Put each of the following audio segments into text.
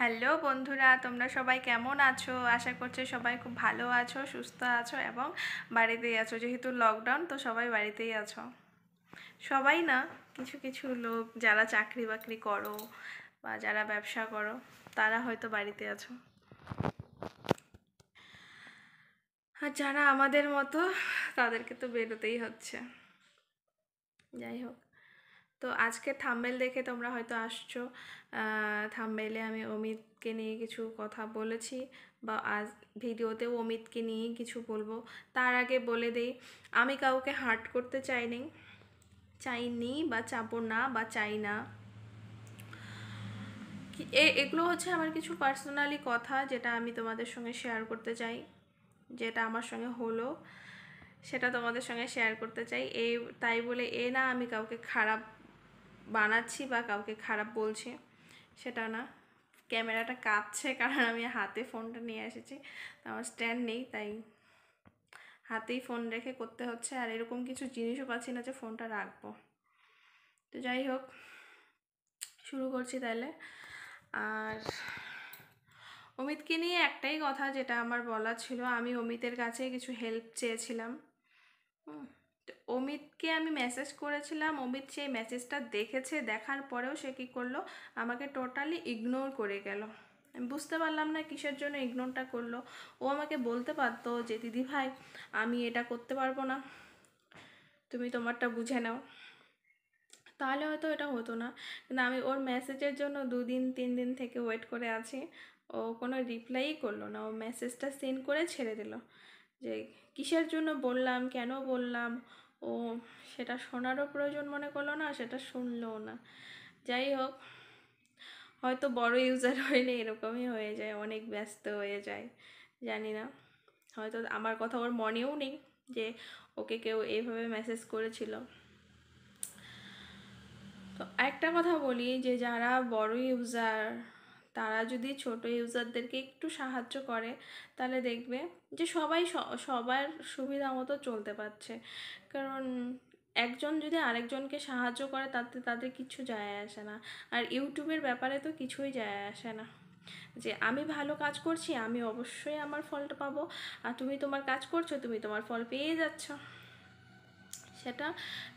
hello বন্ধুরা তোমরা সবাই কেমন আছো আশা করছি সবাই খুব ভালো আছো সুস্থ আছো এবং বাড়িতেই আছো যেহেতু লকডাউন তো সবাই বাড়িতেই আছো সবাই না কিছু কিছু লোক যারা চাকরি বাকরি করো বা যারা ব্যবসা করো তারা হয়তো বাড়িতে আছো আর যারা আমাদের মতো তাদেরকে তো বেরোতেই হচ্ছে যাই হোক তো আজকে থাম্বেল দেখে তোমরা হয়তো আসছো থাম্বেলে আমি অমিতকে নিয়ে কিছু কথা বলেছি বা আজ ভিডিওতেও অমিতকে নিয়ে কিছু বলবো তার আগে বলে দেই আমি কাউকে হার্ট করতে চাইনি চাইনি বা চাপো না বা চাই না এগুলো হচ্ছে আমার কিছু পার্সোনালি কথা যেটা আমি তোমাদের সঙ্গে শেয়ার করতে চাই যেটা আমার সঙ্গে হলো সেটা তোমাদের সঙ্গে শেয়ার করতে চাই এ তাই বলে এ না আমি কাউকে খারাপ বানাচ্ছি বা কাউকে খারাপ বলছি সেটা না ক্যামেরাটা কাঁপছে কারণ আমি হাতে ফোনটা নিয়ে এসেছি আমার স্ট্যান্ড নেই তাই হাতেই ফোন রেখে করতে হচ্ছে আর এরকম কিছু জিনিসও পাচ্ছি না যে ফোনটা রাখবো তো যাই হোক শুরু করছি তাহলে আর অমিতকে নিয়ে একটাই কথা যেটা আমার বলা ছিল আমি অমিতের কাছে কিছু হেল্প চেয়েছিলাম হুম অমিতকে আমি মেসেজ করেছিলাম অমিত সেই মেসেজটা দেখেছে দেখার পরেও সে কী করলো আমাকে টোটালি ইগনোর করে গেল আমি বুঝতে পারলাম না কিসের জন্য ইগনোরটা করলো ও আমাকে বলতে পারতো যে দিদি ভাই আমি এটা করতে পারবো না তুমি তোমারটা বুঝে নাও তাহলে হয়তো এটা হতো না কিন্তু আমি ওর মেসেজের জন্য দুদিন তিন দিন থেকে ওয়েট করে আছি ও কোনো রিপ্লাইই করলো না ও মেসেজটা সেন্ড করে ছেড়ে দিল যে কিসের জন্য বললাম কেন বললাম ও সেটা শোনারও প্রয়োজন মনে করলো না সেটা শুনলোও না যাই হোক হয়তো বড় ইউজার হইলে এরকমই হয়ে যায় অনেক ব্যস্ত হয়ে যায় জানি না হয়তো আমার কথা ওর মনেও নেই যে ওকে কেউ এইভাবে মেসেজ করেছিল তো একটা কথা বলি যে যারা বড় ইউজার তারা যদি ছোট ইউজারদেরকে একটু সাহায্য করে তাহলে দেখবে যে সবাই সবার সুবিধা মতো চলতে পারছে কারণ একজন যদি আরেকজনকে সাহায্য করে তাতে তাদের কিছু যায় আসে না আর ইউটিউবের ব্যাপারে তো কিছুই যায় আসে না যে আমি ভালো কাজ করছি আমি অবশ্যই আমার ফলটা পাবো আর তুমি তোমার কাজ করছো তুমি তোমার ফল পেয়ে যাচ্ছ সেটা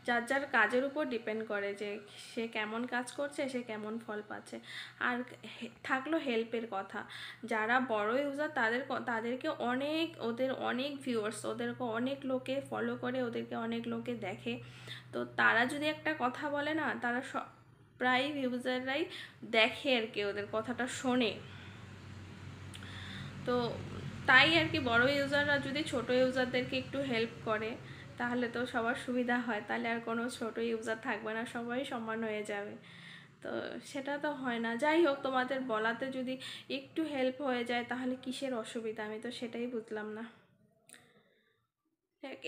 যার যার কাজের উপর ডিপেন্ড করে যে সে কেমন কাজ করছে সে কেমন ফল পাচ্ছে আর থাকলো হেল্পের কথা যারা বড় ইউজার তাদের তাদেরকে অনেক ওদের অনেক ভিউয়ার্স ওদেরকে অনেক লোকে ফলো করে ওদেরকে অনেক লোকে দেখে তো তারা যদি একটা কথা বলে না তারা প্রায় ইউজাররাই দেখে আর কি ওদের কথাটা শোনে তো তাই আর কি বড় ইউজাররা যদি ছোট ইউজারদেরকে একটু হেল্প করে তাহলে তো সবার সুবিধা হয় তাহলে আর কোনো ছোট ইউজার থাকবে না সবাই সমান হয়ে যাবে তো সেটা তো হয় না যাই হোক তোমাদের বলাতে যদি একটু হেল্প হয়ে যায় তাহলে কিসের অসুবিধা আমি তো সেটাই বুঝলাম না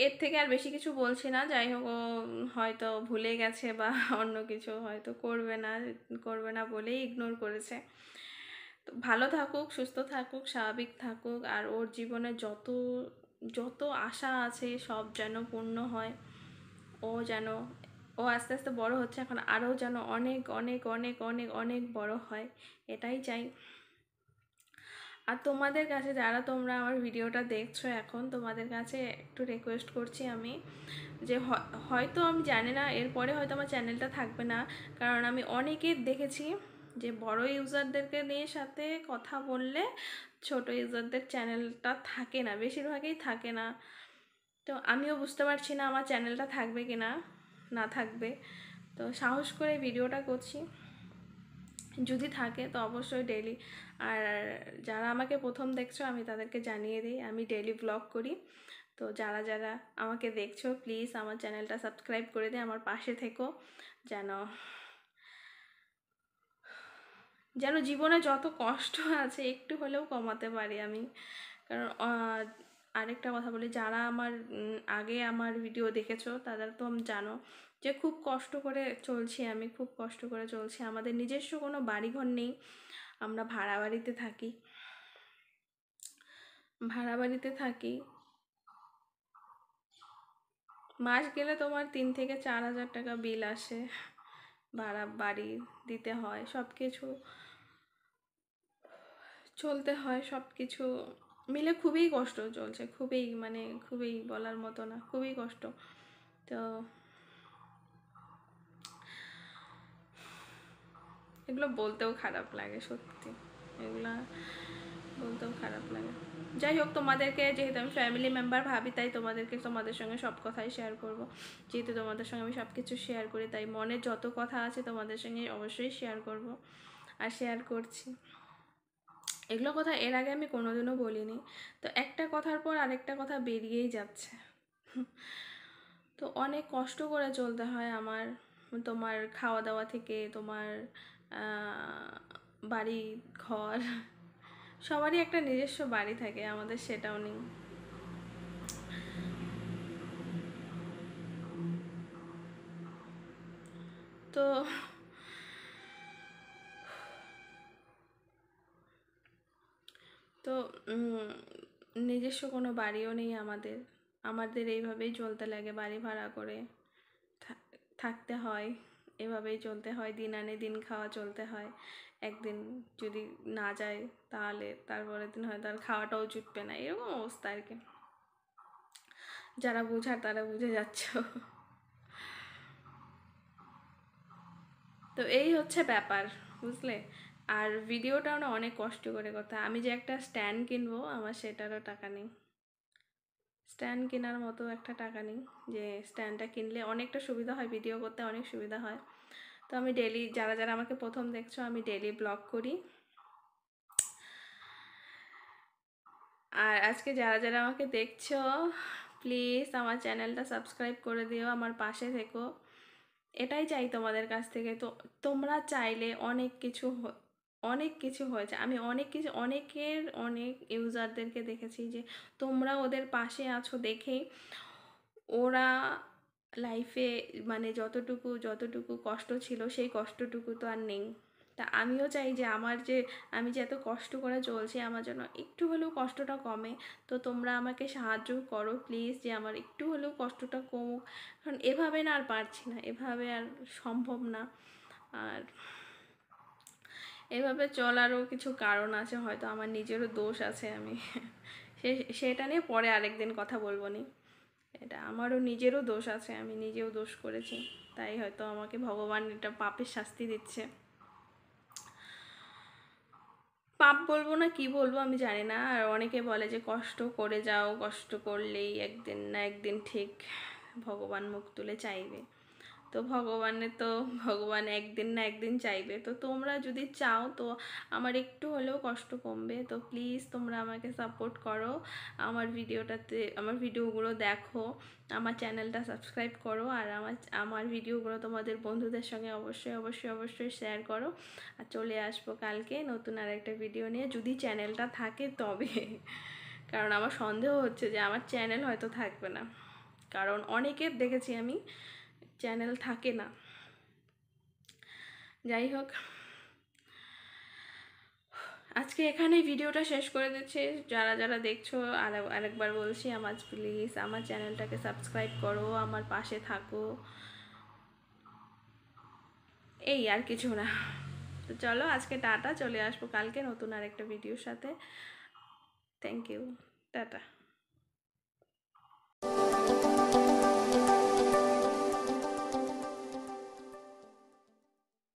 এর থেকে আর বেশি কিছু বলছি না যাই হোক ও হয়তো ভুলে গেছে বা অন্য কিছু হয়তো করবে না করবে না বলেই ইগনোর করেছে তো ভালো থাকুক সুস্থ থাকুক স্বাভাবিক থাকুক আর ওর জীবনে যত যত আশা আছে সব যেন পূর্ণ হয় ও যেন ও আস্তে আস্তে বড় হচ্ছে এখন আরও যেন অনেক অনেক অনেক অনেক অনেক বড় হয় এটাই চাই আর তোমাদের কাছে যারা তোমরা আমার ভিডিওটা দেখছো এখন তোমাদের কাছে একটু রিকোয়েস্ট করছি আমি যে হয়তো আমি জানি না এরপরে হয়তো আমার চ্যানেলটা থাকবে না কারণ আমি অনেকের দেখেছি যে বড় ইউজারদেরকে নিয়ে সাথে কথা বললে ছোট ইউজারদের চ্যানেলটা থাকে না বেশিরভাগই থাকে না তো আমিও বুঝতে পারছি না আমার চ্যানেলটা থাকবে কি না না থাকবে তো সাহস করে ভিডিওটা করছি যদি থাকে তো অবশ্যই ডেলি আর যারা আমাকে প্রথম দেখছো আমি তাদেরকে জানিয়ে দিই আমি ডেলি ব্লগ করি তো যারা যারা আমাকে দেখছো প্লিজ আমার চ্যানেলটা সাবস্ক্রাইব করে দিই আমার পাশে থেকো যেন যেন জীবনে যত কষ্ট আছে একটু হলেও কমাতে পারি আমি কারণ আরেকটা কথা বলি যারা আমার আগে আমার ভিডিও দেখেছো তারা তো জানো যে খুব কষ্ট করে চলছি আমি খুব কষ্ট করে চলছি আমাদের নিজস্ব কোনো বাড়িঘর নেই আমরা ভাড়া বাড়িতে থাকি ভাড়া বাড়িতে থাকি মাস গেলে তোমার তিন থেকে চার হাজার টাকা বিল আসে ভাড়া বাড়ি দিতে হয় সব কিছু চলতে হয় সব কিছু মিলে খুবই কষ্ট চলছে খুবই মানে খুবই বলার মতো না খুবই কষ্ট তো এগুলো বলতেও খারাপ লাগে সত্যি এগুলো বলতেও খারাপ লাগে যাই হোক তোমাদেরকে যেহেতু আমি ফ্যামিলি মেম্বার ভাবি তাই তোমাদেরকে তোমাদের সঙ্গে সব কথাই শেয়ার করব যেহেতু তোমাদের সঙ্গে আমি সব কিছু শেয়ার করি তাই মনে যত কথা আছে তোমাদের সঙ্গে অবশ্যই শেয়ার করব আর শেয়ার করছি এগুলো কথা এর আগে আমি কোনোদিনও বলিনি তো একটা কথার পর আরেকটা কথা বেরিয়েই যাচ্ছে তো অনেক কষ্ট করে চলতে হয় আমার তোমার খাওয়া দাওয়া থেকে তোমার বাড়ি ঘর সবারই একটা নিজস্ব বাড়ি থাকে আমাদের সেটাও নেই তো নিজস্ব কোনো বাড়িও নেই আমাদের আমাদের এইভাবেই চলতে লাগে বাড়ি ভাড়া করে থাকতে হয় এভাবেই চলতে হয় দিন আনে দিন খাওয়া চলতে হয় একদিন যদি না যায় তাহলে তারপরের দিন হয়তো আর খাওয়াটাও জুটবে না এরকম অবস্থা আর কি যারা বোঝার তারা বুঝে যাচ্ছ তো এই হচ্ছে ব্যাপার বুঝলে আর ভিডিওটাও না অনেক কষ্ট করে কথা আমি যে একটা স্ট্যান্ড কিনবো আমার সেটারও টাকা নেই স্ট্যান্ড কেনার মতো একটা টাকা নেই যে স্ট্যান্ডটা কিনলে অনেকটা সুবিধা হয় ভিডিও করতে অনেক সুবিধা হয় তো আমি ডেলি যারা যারা আমাকে প্রথম দেখছো আমি ডেলি ব্লগ করি আর আজকে যারা যারা আমাকে দেখছো প্লিজ আমার চ্যানেলটা সাবস্ক্রাইব করে দিও আমার পাশে থেকো এটাই চাই তোমাদের কাছ থেকে তো তোমরা চাইলে অনেক কিছু অনেক কিছু হয়েছে আমি অনেক কিছু অনেকের অনেক ইউজারদেরকে দেখেছি যে তোমরা ওদের পাশে আছো দেখেই ওরা লাইফে মানে যতটুকু যতটুকু কষ্ট ছিল সেই কষ্টটুকু তো আর নেই তা আমিও চাই যে আমার যে আমি যে এত কষ্ট করে চলছি আমার জন্য একটু হলেও কষ্টটা কমে তো তোমরা আমাকে সাহায্য করো প্লিজ যে আমার একটু হলেও কষ্টটা কমুক কারণ এভাবে না আর পারছি না এভাবে আর সম্ভব না আর এভাবে চলারও কিছু কারণ আছে হয়তো আমার নিজেরও দোষ আছে আমি সে সেটা নিয়ে পরে আরেকদিন কথা বলবো নি এটা আমারও নিজেরও দোষ আছে আমি নিজেও দোষ করেছি তাই হয়তো আমাকে ভগবান এটা পাপের শাস্তি দিচ্ছে পাপ বলবো না কি বলবো আমি জানি না আর অনেকে বলে যে কষ্ট করে যাও কষ্ট করলেই একদিন না একদিন ঠিক ভগবান মুখ তুলে চাইবে তো ভগবানের তো ভগবান একদিন না একদিন চাইবে তো তোমরা যদি চাও তো আমার একটু হলেও কষ্ট কমবে তো প্লিজ তোমরা আমাকে সাপোর্ট করো আমার ভিডিওটাতে আমার ভিডিওগুলো দেখো আমার চ্যানেলটা সাবস্ক্রাইব করো আর আমার আমার ভিডিওগুলো তোমাদের বন্ধুদের সঙ্গে অবশ্যই অবশ্যই অবশ্যই শেয়ার করো আর চলে আসবো কালকে নতুন আর একটা ভিডিও নিয়ে যদি চ্যানেলটা থাকে তবে কারণ আমার সন্দেহ হচ্ছে যে আমার চ্যানেল হয়তো থাকবে না কারণ অনেকের দেখেছি আমি চ্যানেল থাকে না যাই হোক আজকে এখানেই ভিডিওটা শেষ করে দিচ্ছি যারা যারা দেখছো আর আরেকবার বলছি আমার প্লিজ আমার চ্যানেলটাকে সাবস্ক্রাইব করো আমার পাশে থাকো এই আর কিছু না তো চলো আজকে টাটা চলে আসবো কালকে নতুন আরেকটা ভিডিওর সাথে থ্যাংক ইউ টাটা